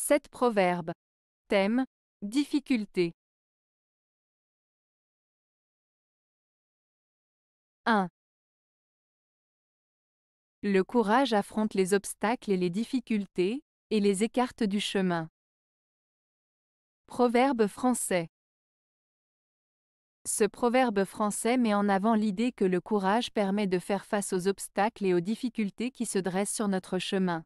7 proverbes. Thème Difficulté. 1. Le courage affronte les obstacles et les difficultés, et les écarte du chemin. Proverbe français. Ce proverbe français met en avant l'idée que le courage permet de faire face aux obstacles et aux difficultés qui se dressent sur notre chemin.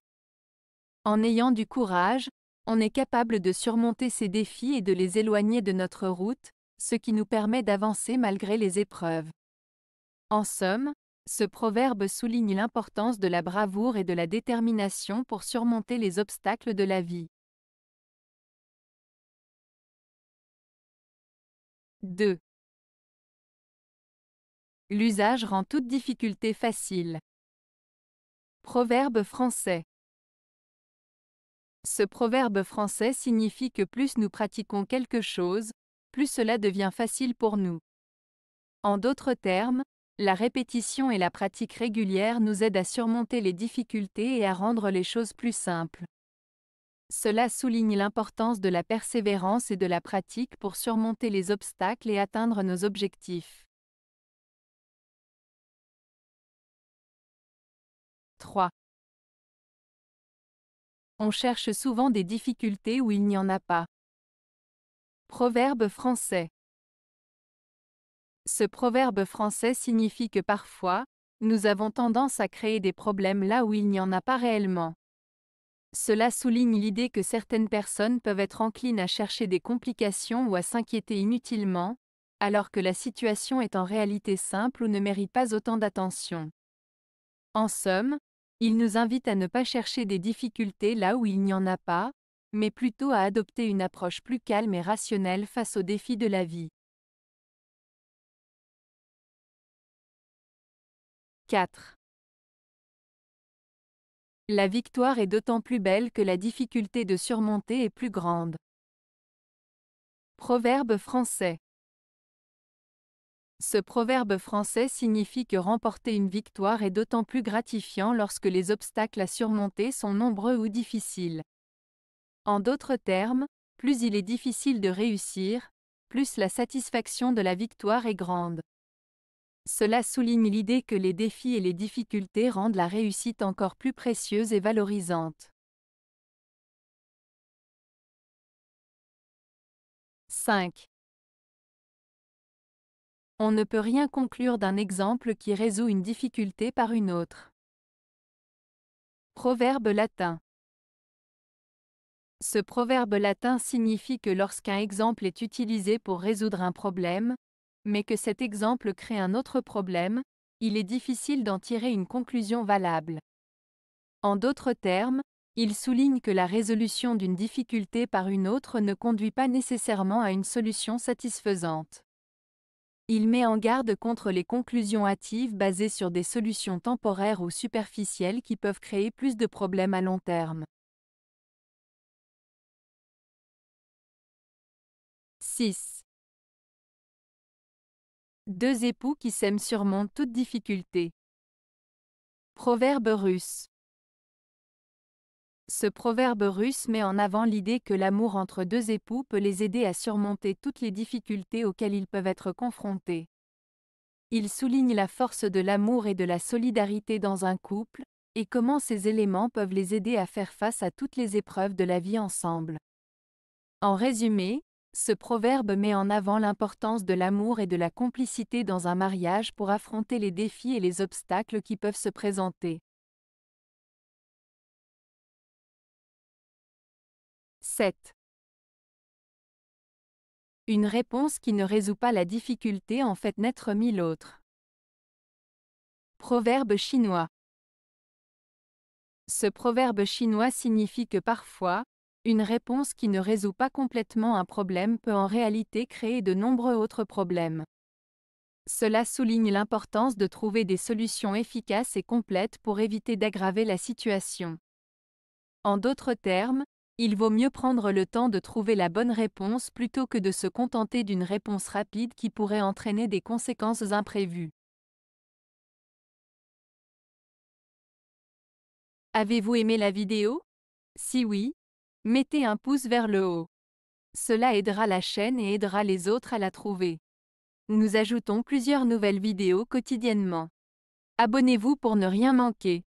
En ayant du courage, on est capable de surmonter ces défis et de les éloigner de notre route, ce qui nous permet d'avancer malgré les épreuves. En somme, ce proverbe souligne l'importance de la bravoure et de la détermination pour surmonter les obstacles de la vie. 2. L'usage rend toute difficulté facile. Proverbe français. Ce proverbe français signifie que plus nous pratiquons quelque chose, plus cela devient facile pour nous. En d'autres termes, la répétition et la pratique régulière nous aident à surmonter les difficultés et à rendre les choses plus simples. Cela souligne l'importance de la persévérance et de la pratique pour surmonter les obstacles et atteindre nos objectifs. 3 on cherche souvent des difficultés où il n'y en a pas. Proverbe français. Ce proverbe français signifie que parfois, nous avons tendance à créer des problèmes là où il n'y en a pas réellement. Cela souligne l'idée que certaines personnes peuvent être enclines à chercher des complications ou à s'inquiéter inutilement, alors que la situation est en réalité simple ou ne mérite pas autant d'attention. En somme, il nous invite à ne pas chercher des difficultés là où il n'y en a pas, mais plutôt à adopter une approche plus calme et rationnelle face aux défis de la vie. 4. La victoire est d'autant plus belle que la difficulté de surmonter est plus grande. Proverbe français ce proverbe français signifie que remporter une victoire est d'autant plus gratifiant lorsque les obstacles à surmonter sont nombreux ou difficiles. En d'autres termes, plus il est difficile de réussir, plus la satisfaction de la victoire est grande. Cela souligne l'idée que les défis et les difficultés rendent la réussite encore plus précieuse et valorisante. 5. On ne peut rien conclure d'un exemple qui résout une difficulté par une autre. Proverbe latin. Ce proverbe latin signifie que lorsqu'un exemple est utilisé pour résoudre un problème, mais que cet exemple crée un autre problème, il est difficile d'en tirer une conclusion valable. En d'autres termes, il souligne que la résolution d'une difficulté par une autre ne conduit pas nécessairement à une solution satisfaisante. Il met en garde contre les conclusions hâtives basées sur des solutions temporaires ou superficielles qui peuvent créer plus de problèmes à long terme. 6. Deux époux qui s'aiment surmontent toute difficulté. Proverbe russe. Ce proverbe russe met en avant l'idée que l'amour entre deux époux peut les aider à surmonter toutes les difficultés auxquelles ils peuvent être confrontés. Il souligne la force de l'amour et de la solidarité dans un couple, et comment ces éléments peuvent les aider à faire face à toutes les épreuves de la vie ensemble. En résumé, ce proverbe met en avant l'importance de l'amour et de la complicité dans un mariage pour affronter les défis et les obstacles qui peuvent se présenter. 7. Une réponse qui ne résout pas la difficulté en fait naître mille autres. Proverbe chinois. Ce proverbe chinois signifie que parfois, une réponse qui ne résout pas complètement un problème peut en réalité créer de nombreux autres problèmes. Cela souligne l'importance de trouver des solutions efficaces et complètes pour éviter d'aggraver la situation. En d'autres termes, il vaut mieux prendre le temps de trouver la bonne réponse plutôt que de se contenter d'une réponse rapide qui pourrait entraîner des conséquences imprévues. Avez-vous aimé la vidéo Si oui, mettez un pouce vers le haut. Cela aidera la chaîne et aidera les autres à la trouver. Nous ajoutons plusieurs nouvelles vidéos quotidiennement. Abonnez-vous pour ne rien manquer.